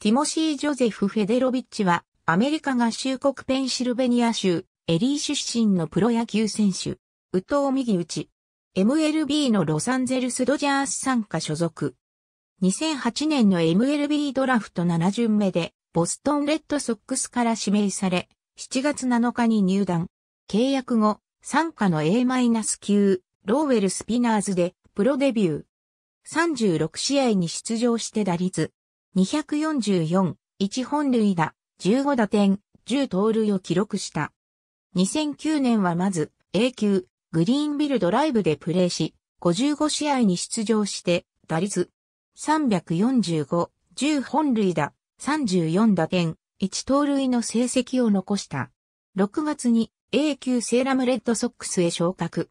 ティモシー・ジョゼフ・フェデロビッチは、アメリカ合衆国ペンシルベニア州、エリー出身のプロ野球選手、ウウ・ミ右打ち。MLB のロサンゼルス・ドジャース参加所属。2008年の MLB ドラフト7巡目で、ボストンレッドソックスから指名され、7月7日に入団。契約後、参加の A- 9ローウェル・スピナーズで、プロデビュー。36試合に出場して打率、244、1本塁打、15打点、10盗塁を記録した。2009年はまず、A 級、グリーンビルドライブでプレーし、55試合に出場して、打率345、10本塁打、34打点、1盗塁の成績を残した。6月に A 級セーラムレッドソックスへ昇格。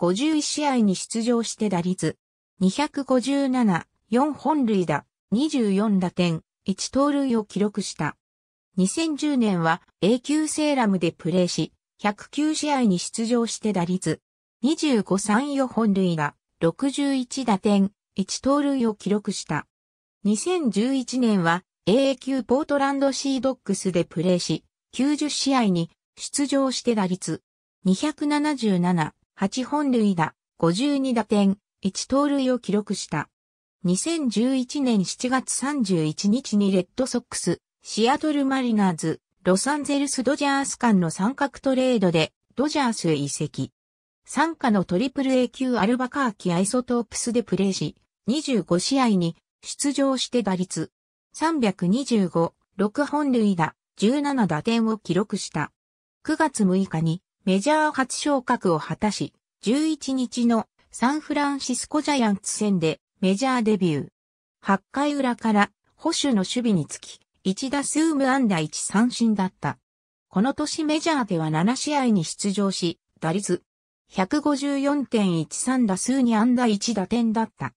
51試合に出場して打率257、4本塁打、24打点、1盗塁を記録した。2010年は A 級セーラムでプレーし、109試合に出場して打率、25三4本塁打、61打点、1盗塁を記録した。2011年は AA 級ポートランドシードックスでプレーし、90試合に出場して打率、277、8本塁打、52打点、1盗塁を記録した。2011年7月31日にレッドソックス、シアトルマリナーズ、ロサンゼルスドジャース間の三角トレードで、ドジャースへ移籍。参加のトリプル A 級アルバカーキアイソトープスでプレーし、25試合に出場して打率325、6本塁打、17打点を記録した。9月6日にメジャー初昇格を果たし、11日のサンフランシスコジャイアンツ戦でメジャーデビュー。8回裏から保守の守備につき、1打数無安打1三振だった。この年メジャーでは7試合に出場し、打率154.13打数に安打1打点だった。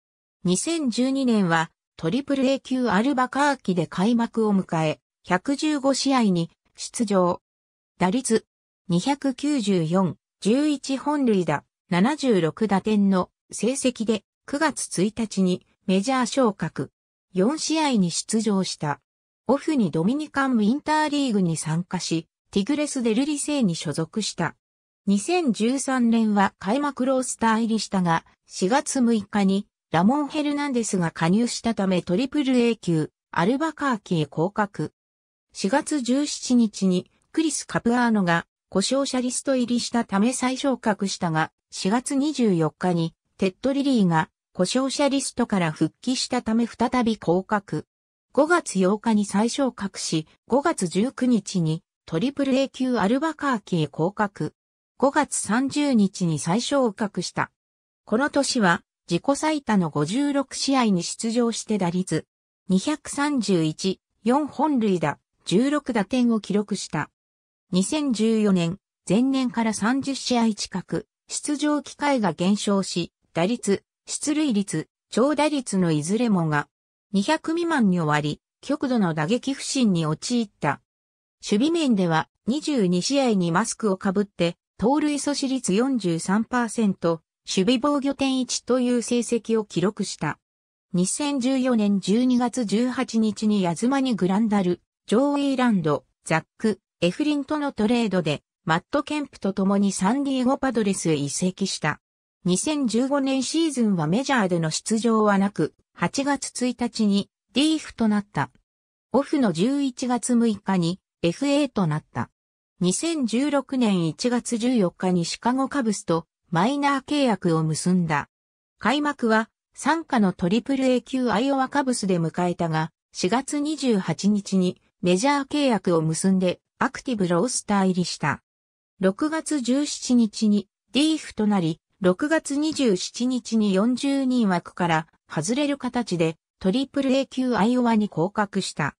2012年はトリプル A 級アルバカーキで開幕を迎え、115試合に出場。打率294、11本塁打、76打点の成績で9月1日にメジャー昇格。4試合に出場した。オフにドミニカンウィンターリーグに参加し、ティグレス・デルリセイに所属した。2013年は開幕ロースター入りしたが、4月6日にラモン・ヘルナンデスが加入したためトリプル A 級、アルバカーキへ降格。4月17日にクリス・カプアーノが故障者リスト入りしたため再昇格したが、4月24日にテッド・リリーが故障者リストから復帰したため再び降格。5月8日に再昇格し、5月19日にトリプル A 級アルバカーキへ降格。5月30日に再昇格した。この年は自己最多の56試合に出場して打率231、4本塁打、16打点を記録した。2014年、前年から30試合近く、出場機会が減少し、打率出塁率、長打率のいずれもが、200未満に終わり、極度の打撃不振に陥った。守備面では22試合にマスクをかぶって、盗塁阻止率43%、守備防御点1という成績を記録した。2014年12月18日にヤズマにグランダル、ジョー・エイランド、ザック、エフリンとのトレードで、マット・ケンプと共にサンディエゴ・パドレスへ移籍した。2015年シーズンはメジャーでの出場はなく、8月1日にリーフとなった。オフの11月6日に FA となった。2016年1月14日にシカゴカブスとマイナー契約を結んだ。開幕は参加の AAA 級アイオワカブスで迎えたが、4月28日にメジャー契約を結んでアクティブロースター入りした。6月17日にリーフとなり、6月27日に40人枠から外れる形でトリプル A 級アイオワに降格した。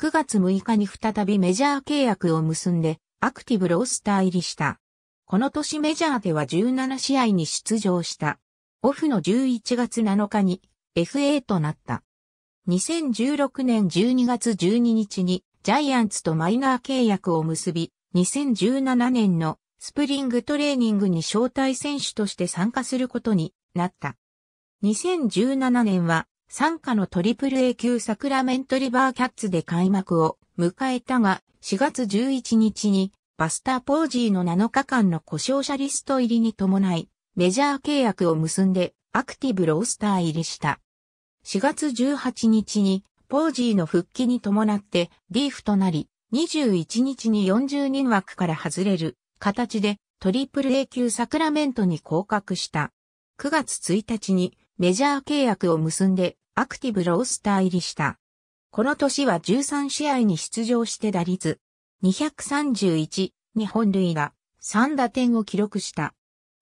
9月6日に再びメジャー契約を結んでアクティブロースター入りした。この年メジャーでは17試合に出場した。オフの11月7日に FA となった。2016年12月12日にジャイアンツとマイナー契約を結び、2017年のスプリングトレーニングに招待選手として参加することになった。2017年は、参加のトリプル A 級サクラメントリバーキャッツで開幕を迎えたが、4月11日にバスターポージーの7日間の故障者リスト入りに伴い、メジャー契約を結んでアクティブロースター入りした。4月18日にポージーの復帰に伴ってリーフとなり、21日に40人枠から外れる形でトリプル A 級サクラメントに降格した。9月1日にメジャー契約を結んでアクティブロースター入りした。この年は13試合に出場して打率231日本類が3打点を記録した。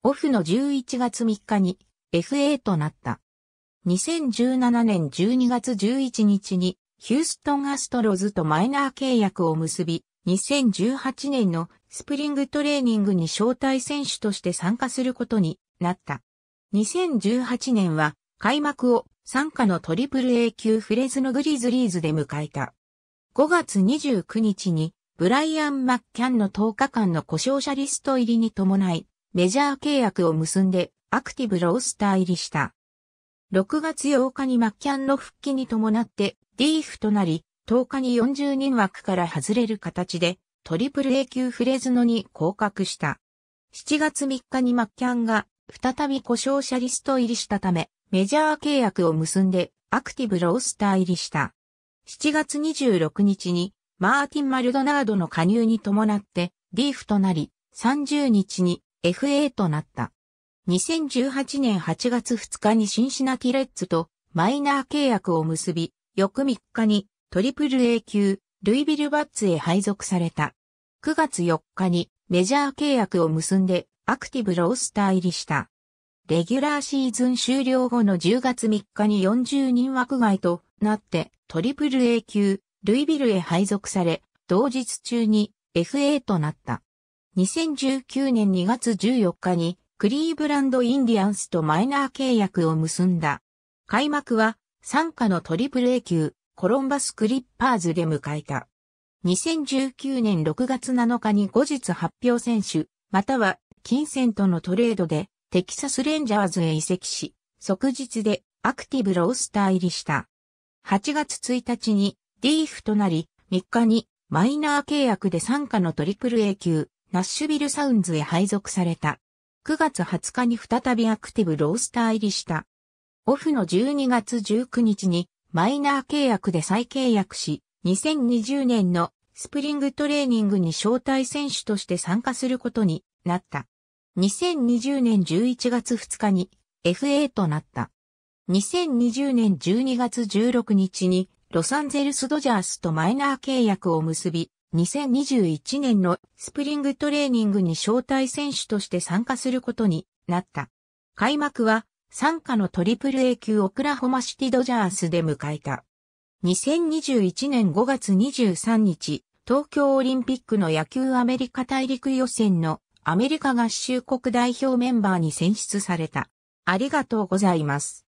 オフの11月3日に FA となった。2017年12月11日にヒューストンアストロズとマイナー契約を結び、2018年のスプリングトレーニングに招待選手として参加することになった。2018年は開幕を参加のトリプル A 級フレズのグリズリーズで迎えた。5月29日にブライアン・マッキャンの10日間の故障者リスト入りに伴いメジャー契約を結んでアクティブロースター入りした。6月8日にマッキャンの復帰に伴ってリーフとなり10日に40人枠から外れる形で、トリプル A 級フレズノに降格した。7月3日にマッキャンが再び故障者リスト入りしたため、メジャー契約を結んでアクティブロースター入りした。7月26日にマーティン・マルドナードの加入に伴ってリーフとなり、30日に FA となった。2018年8月2日にシンシナティレッツとマイナー契約を結び、翌3日にトリプル A 級、ルイビルバッツへ配属された。9月4日にメジャー契約を結んでアクティブロースター入りした。レギュラーシーズン終了後の10月3日に40人枠外となってトリプル A 級、ルイビルへ配属され、同日中に FA となった。2019年2月14日にクリーブランドインディアンスとマイナー契約を結んだ。開幕は参加のトリプル A 級コロンバスクリッパーズで迎えた。2019年6月7日に後日発表選手、または金銭とのトレードでテキサスレンジャーズへ移籍し、即日でアクティブロースター入りした。8月1日にディーフとなり、3日にマイナー契約で参加のトリプル A 級、ナッシュビルサウンズへ配属された。9月20日に再びアクティブロースター入りした。オフの12月19日にマイナー契約で再契約し、2020年のスプリングトレーニングに招待選手として参加することになった。2020年11月2日に FA となった。2020年12月16日にロサンゼルスドジャースとマイナー契約を結び、2021年のスプリングトレーニングに招待選手として参加することになった。開幕は参加のトリプル A 級オクラホマシティドジャースで迎えた。2021年5月23日、東京オリンピックの野球アメリカ大陸予選のアメリカ合衆国代表メンバーに選出された。ありがとうございます。